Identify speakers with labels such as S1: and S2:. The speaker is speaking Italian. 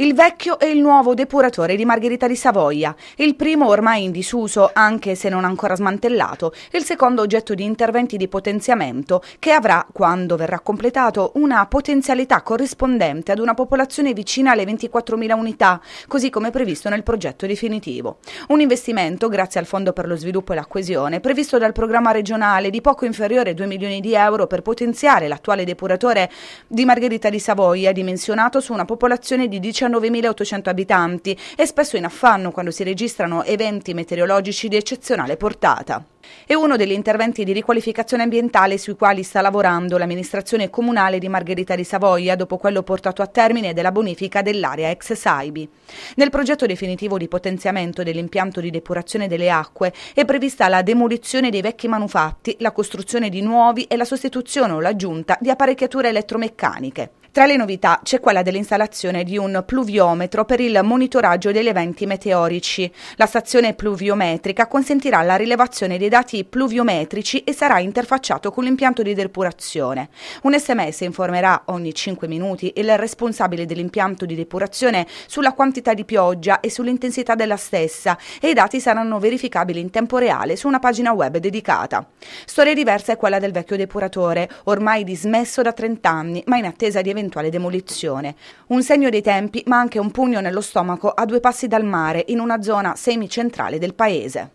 S1: il vecchio e il nuovo depuratore di Margherita di Savoia, il primo ormai in disuso anche se non ancora smantellato, il secondo oggetto di interventi di potenziamento che avrà, quando verrà completato, una potenzialità corrispondente ad una popolazione vicina alle 24.000 unità, così come previsto nel progetto definitivo. Un investimento, grazie al Fondo per lo sviluppo e la coesione, previsto dal programma regionale di poco inferiore a 2 milioni di euro per potenziare l'attuale depuratore di Margherita di Savoia, dimensionato su una popolazione di 19 19.800 abitanti e spesso in affanno quando si registrano eventi meteorologici di eccezionale portata. È uno degli interventi di riqualificazione ambientale sui quali sta lavorando l'amministrazione comunale di Margherita di Savoia dopo quello portato a termine della bonifica dell'area ex Saibi. Nel progetto definitivo di potenziamento dell'impianto di depurazione delle acque è prevista la demolizione dei vecchi manufatti, la costruzione di nuovi e la sostituzione o l'aggiunta di apparecchiature elettromeccaniche. Tra le novità c'è quella dell'installazione di un pluviometro per il monitoraggio degli eventi meteorici. La stazione pluviometrica consentirà la rilevazione dei dati pluviometrici e sarà interfacciato con l'impianto di depurazione. Un sms informerà ogni 5 minuti il responsabile dell'impianto di depurazione sulla quantità di pioggia e sull'intensità della stessa e i dati saranno verificabili in tempo reale su una pagina web dedicata. Storia diversa è quella del vecchio depuratore, ormai dismesso da 30 anni, ma in attesa di eventuali eventuale demolizione. Un segno dei tempi, ma anche un pugno nello stomaco a due passi dal mare, in una zona semicentrale del paese.